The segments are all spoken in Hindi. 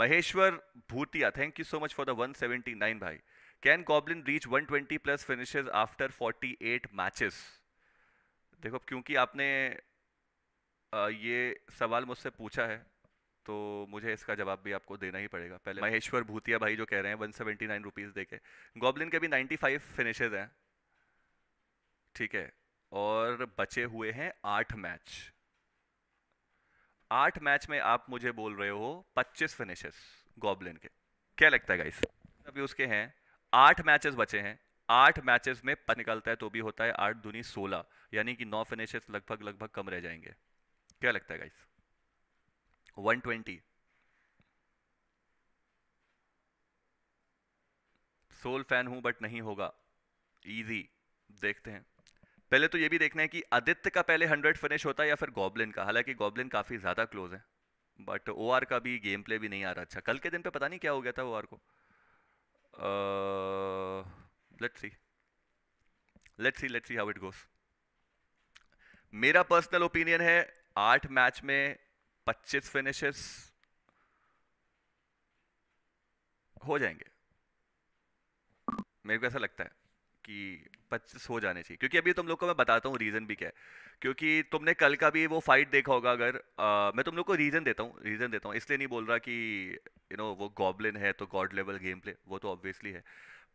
Maheshwar Bhutia thank you so much for the 179 भाई can goblin reach 120 plus finishes after 48 matches देखो क्योंकि आपने ये सवाल मुझसे पूछा है तो मुझे इसका जवाब भी आपको देना ही पड़ेगा पहले महेश्वर भूतिया भाई जो कह रहे हैं वन सेवेंटी नाइन रुपीज़ दे के गॉबलिन के भी नाइन्टी फाइव फिनिशेज हैं ठीक है और बचे हुए हैं आठ मैच आठ मैच में आप मुझे बोल रहे हो पच्चीस फिनिशेस गॉबलिन के क्या लगता है गाइस अभी उसके हैं आठ मैचेस बचे हैं आठ मैचेस में पद निकलता है तो भी होता है आठ दुनी सोलह यानी कि नौ फिनिशेस लगभग लगभग कम रह जाएंगे क्या लगता है गाइस 120 सोल फैन हूं बट नहीं होगा इजी देखते हैं पहले तो ये भी देखना है कि आदित्य का पहले हंड्रेड फिनिश होता है या फिर गॉबलिन का हालांकि गॉबलिन काफ़ी ज़्यादा क्लोज है बट ओ आर का भी गेम प्ले भी नहीं आ रहा अच्छा कल के दिन पे पता नहीं क्या हो गया था ओ आर को let's see let's see let's see how it goes मेरा पर्सनल ओपिनियन है आठ मैच में पच्चीस फिनिशेस हो जाएंगे मेरे को ऐसा लगता है कि पच्चीस हो जाने चाहिए क्योंकि अभी तुम लोग को मैं बताता हूँ रीज़न भी क्या है क्योंकि तुमने कल का भी वो फाइट देखा होगा अगर आ, मैं तुम लोग को रीज़न देता हूँ रीज़न देता हूँ इसलिए नहीं बोल रहा कि यू you नो know, वो गॉबलिन है तो गॉड लेवल गेम प्ले वो तो ऑब्वियसली है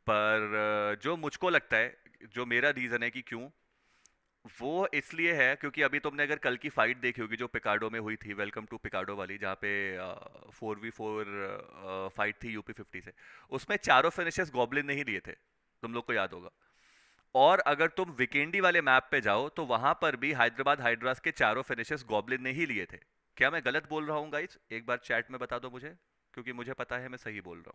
पर जो मुझको लगता है जो मेरा रीज़न है कि क्यों वो इसलिए है क्योंकि अभी तुमने अगर कल की फाइट देखी होगी जो पिकाडो में हुई थी वेलकम टू पिकाडो वाली जहाँ पे फोर वी फोर फाइट थी यूपी फिफ्टी से उसमें चारों फिनिशर्स गॉबलिन नहीं दिए थे तुम लोग को याद होगा और अगर तुम वीकेंडी वाले मैप पे जाओ तो वहां पर भी हैदराबाद हाइड्रास के चारों फिनिशेस गॉबलिन ने ही लिए थे क्या मैं गलत बोल रहा हूँ गाइज एक बार चैट में बता दो मुझे क्योंकि मुझे पता है मैं सही बोल रहा हूँ